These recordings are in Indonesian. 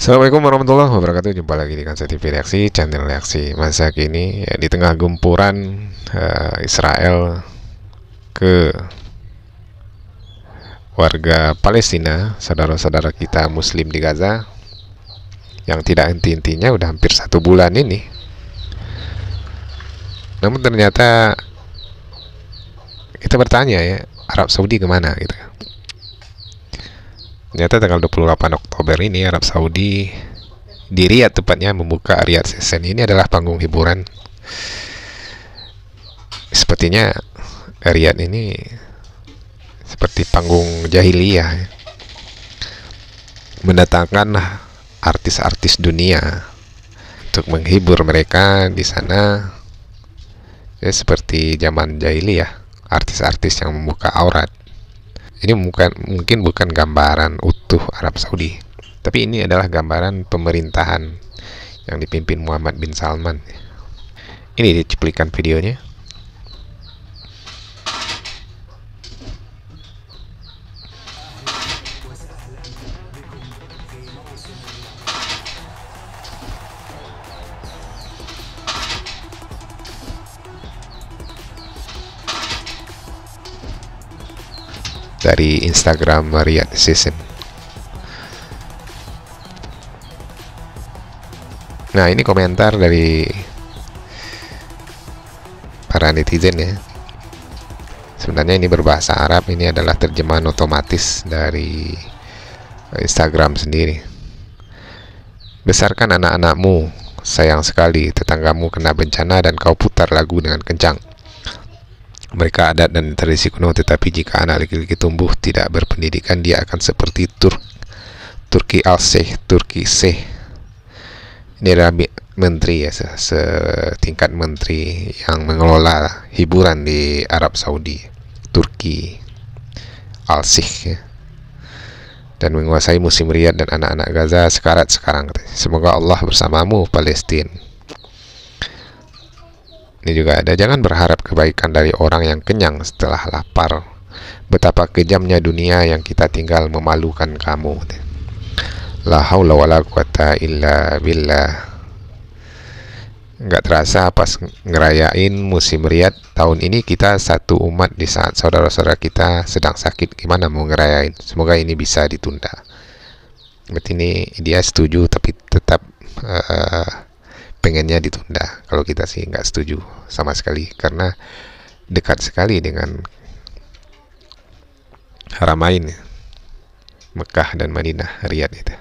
Assalamualaikum warahmatullahi wabarakatuh Jumpa lagi di Kansai TV Reaksi Channel Reaksi masa kini ya, Di tengah gempuran uh, Israel Ke Warga Palestina Saudara-saudara kita muslim di Gaza yang tidak henti-hentinya udah hampir satu bulan ini. Namun ternyata kita bertanya ya Arab Saudi kemana gitu. Ternyata tanggal 28 Oktober ini Arab Saudi di Riyadh tepatnya membuka Riyadh Season ini adalah panggung hiburan. Sepertinya Riyadh ini seperti panggung jahiliyah ya. mendatangkan artis-artis dunia untuk menghibur mereka di sana ya seperti zaman jahiliyah artis-artis yang membuka aurat ini bukan mungkin bukan gambaran utuh Arab Saudi tapi ini adalah gambaran pemerintahan yang dipimpin Muhammad bin Salman ini cuplikan videonya dari Instagram Maria Season. Nah ini komentar dari para netizen ya. Sebenarnya ini berbahasa Arab, ini adalah terjemahan otomatis dari Instagram sendiri. Besarkan anak-anakmu, sayang sekali tetanggamu kena bencana dan kau putar lagu dengan kencang mereka adat dan tradisi kuno tetapi jika anak laki-laki tumbuh tidak berpendidikan dia akan seperti Tur Turki al Sheikh Turki seh, ini adalah menteri ya setingkat menteri yang mengelola hiburan di Arab Saudi Turki al Sheikh ya. dan menguasai musim riad dan anak-anak Gaza sekarat sekarang semoga Allah bersamamu Palestina ini juga ada, jangan berharap kebaikan dari orang yang kenyang setelah lapar. Betapa kejamnya dunia yang kita tinggal memalukan kamu. La haula wala quwata illa billah. Gak terasa pas ngerayain musim riad tahun ini kita satu umat di saat saudara-saudara kita sedang sakit. Gimana mau ngerayain? Semoga ini bisa ditunda. Berarti ini dia setuju tapi tetap uh, pengennya ditunda kalau kita sih nggak setuju sama sekali karena dekat sekali dengan Haramain Mekah dan Madinah Riyadh itu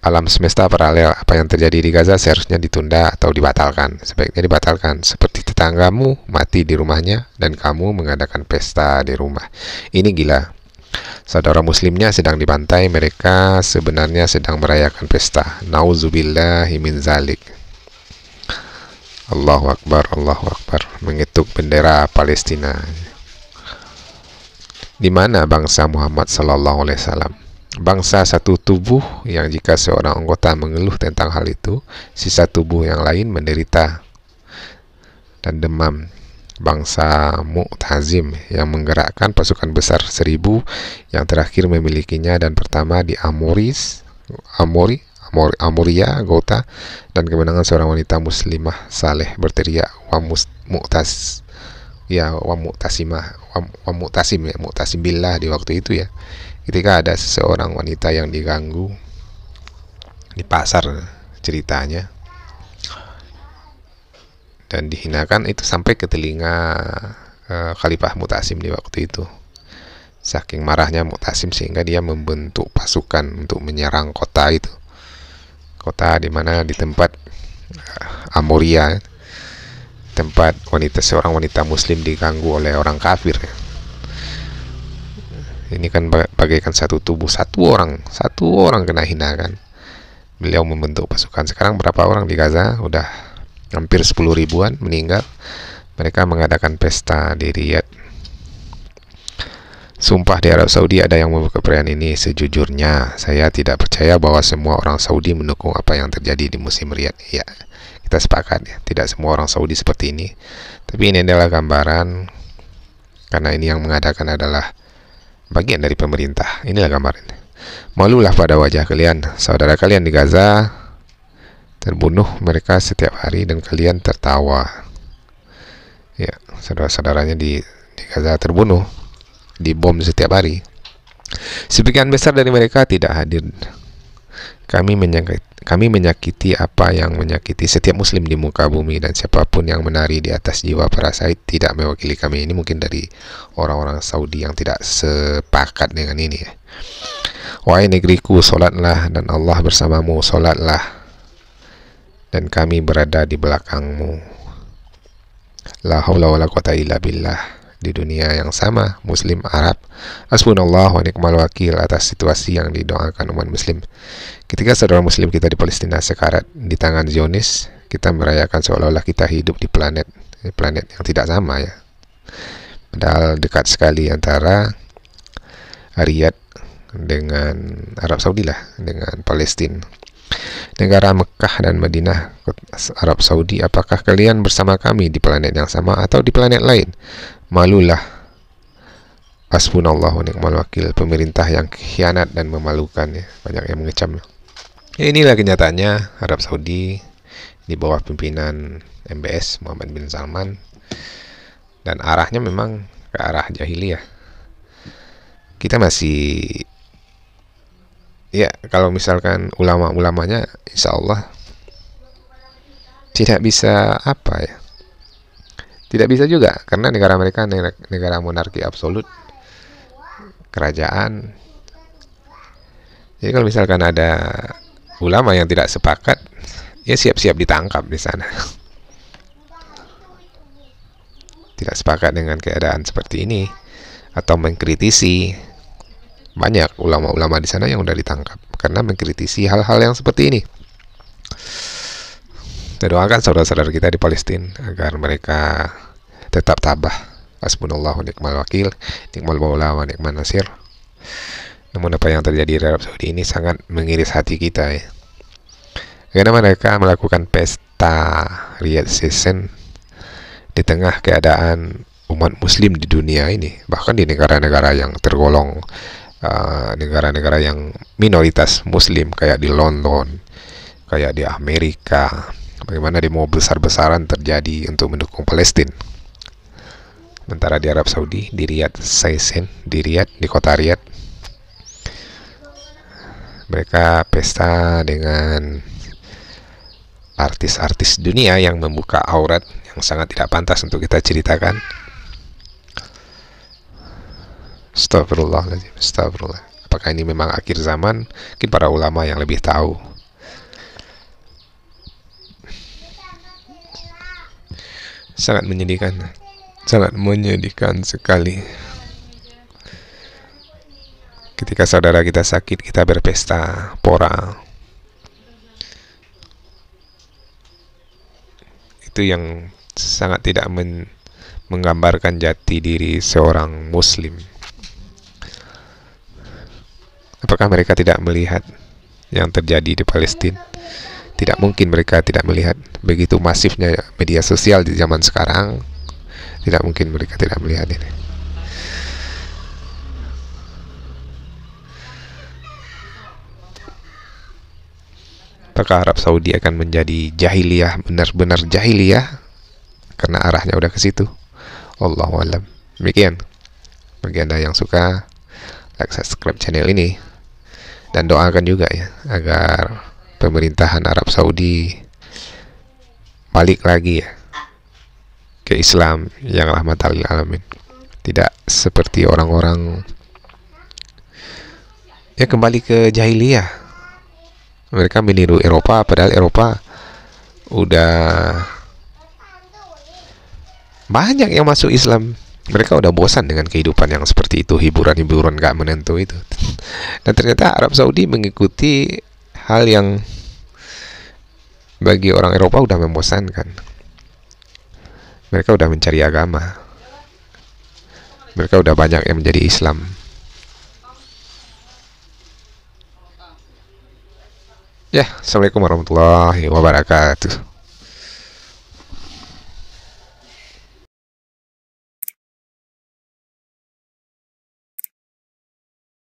alam semesta paralel apa yang terjadi di Gaza seharusnya ditunda atau dibatalkan sebaiknya dibatalkan seperti tetanggamu mati di rumahnya dan kamu mengadakan pesta di rumah ini gila saudara muslimnya sedang dibantai mereka sebenarnya sedang merayakan pesta nauzubillah himin zalik Allahu Akbar, Allahu Akbar, mengetuk bendera Palestina. Di mana bangsa Muhammad Sallallahu Alaihi Wasallam? Bangsa satu tubuh yang jika seorang anggota mengeluh tentang hal itu, sisa tubuh yang lain menderita dan demam. Bangsa Mu'tazim yang menggerakkan pasukan besar seribu yang terakhir memilikinya dan pertama di Amoris, Amori Amuria Gota dan kemenangan seorang wanita muslimah saleh berteriak wa mu'tas ya wa mu'tasimah wa, wa mu'tasim ya mu'tasim billah di waktu itu ya ketika ada seseorang wanita yang diganggu di pasar ceritanya dan dihinakan itu sampai ke telinga uh, Khalifah Mutasim di waktu itu. Saking marahnya Mutasim sehingga dia membentuk pasukan untuk menyerang kota itu kota di mana di tempat eh, Amoria ya. tempat wanita seorang wanita muslim diganggu oleh orang kafir ya. ini kan bagaikan satu tubuh satu orang satu orang kena hina kan beliau membentuk pasukan sekarang berapa orang di Gaza udah hampir 10 ribuan meninggal mereka mengadakan pesta di Riyadh Sumpah di Arab Saudi ada yang membuka perayaan ini. Sejujurnya, saya tidak percaya bahwa semua orang Saudi mendukung apa yang terjadi di musim Riyadh. Ya, kita sepakat ya, tidak semua orang Saudi seperti ini. Tapi ini adalah gambaran karena ini yang mengadakan adalah bagian dari pemerintah. Inilah gambaran. Malulah pada wajah kalian, saudara kalian di Gaza terbunuh mereka setiap hari dan kalian tertawa. Ya, saudara-saudaranya di di Gaza terbunuh di bom setiap hari. Sebagian besar dari mereka tidak hadir. Kami menyakiti, kami menyakiti apa yang menyakiti setiap muslim di muka bumi dan siapapun yang menari di atas jiwa para Said tidak mewakili kami. Ini mungkin dari orang-orang Saudi yang tidak sepakat dengan ini. Wahai negeriku, solatlah dan Allah bersamamu, solatlah dan kami berada di belakangmu. La haula la quwata illa billah di dunia yang sama, Muslim Arab. Asbunallah wa ni'mal wakil atas situasi yang didoakan umat Muslim. Ketika saudara Muslim kita di Palestina sekarat di tangan Zionis, kita merayakan seolah-olah kita hidup di planet di planet yang tidak sama ya. Padahal dekat sekali antara Riyadh dengan Arab Saudi lah, dengan Palestina negara Mekah dan Madinah Arab Saudi apakah kalian bersama kami di planet yang sama atau di planet lain malulah Asbunallah wa ni'mal wakil pemerintah yang khianat dan memalukan ya banyak yang mengecam ya, inilah kenyataannya Arab Saudi di bawah pimpinan MBS Muhammad bin Salman dan arahnya memang ke arah jahiliyah kita masih ya kalau misalkan ulama-ulamanya insya Allah tidak bisa apa ya tidak bisa juga karena negara mereka negara monarki absolut kerajaan jadi kalau misalkan ada ulama yang tidak sepakat ya siap-siap ditangkap di sana tidak sepakat dengan keadaan seperti ini atau mengkritisi banyak ulama-ulama di sana yang udah ditangkap karena mengkritisi hal-hal yang seperti ini. Kita doakan saudara-saudara kita di Palestina agar mereka tetap tabah. Hasbunallahu nikmal wakil, nikmal maula wa nikmal nasir. Namun apa yang terjadi di Arab Saudi ini sangat mengiris hati kita ya. Karena mereka melakukan pesta riad Season di tengah keadaan umat muslim di dunia ini, bahkan di negara-negara yang tergolong Ah, negara-negara uh, yang minoritas Muslim kayak di London, kayak di Amerika, bagaimana demo besar-besaran terjadi untuk mendukung Palestina. Sementara di Arab Saudi, di Riyadh, Saisen, di Riyadh, di kota Riyadh, mereka pesta dengan artis-artis dunia yang membuka aurat yang sangat tidak pantas untuk kita ceritakan. Astagfirullahaladzim, astagfirullah. Apakah ini memang akhir zaman? Mungkin para ulama yang lebih tahu. Sangat menyedihkan, sangat menyedihkan sekali. Ketika saudara kita sakit, kita berpesta, pora. Itu yang sangat tidak men menggambarkan jati diri seorang muslim. Apakah mereka tidak melihat yang terjadi di Palestina? Tidak mungkin mereka tidak melihat begitu masifnya media sosial di zaman sekarang. Tidak mungkin mereka tidak melihat ini. Apakah Arab Saudi akan menjadi jahiliyah benar-benar jahiliyah karena arahnya udah ke situ? Allah Demikian. Bagi Anda yang suka, like subscribe channel ini dan doakan juga ya agar pemerintahan Arab Saudi balik lagi ya ke Islam yang rahmat lil alamin tidak seperti orang-orang ya kembali ke jahiliyah mereka meniru Eropa padahal Eropa udah banyak yang masuk Islam mereka udah bosan dengan kehidupan yang seperti itu hiburan-hiburan gak menentu itu dan ternyata Arab Saudi mengikuti hal yang bagi orang Eropa udah membosankan mereka udah mencari agama mereka udah banyak yang menjadi Islam ya Assalamualaikum warahmatullahi wabarakatuh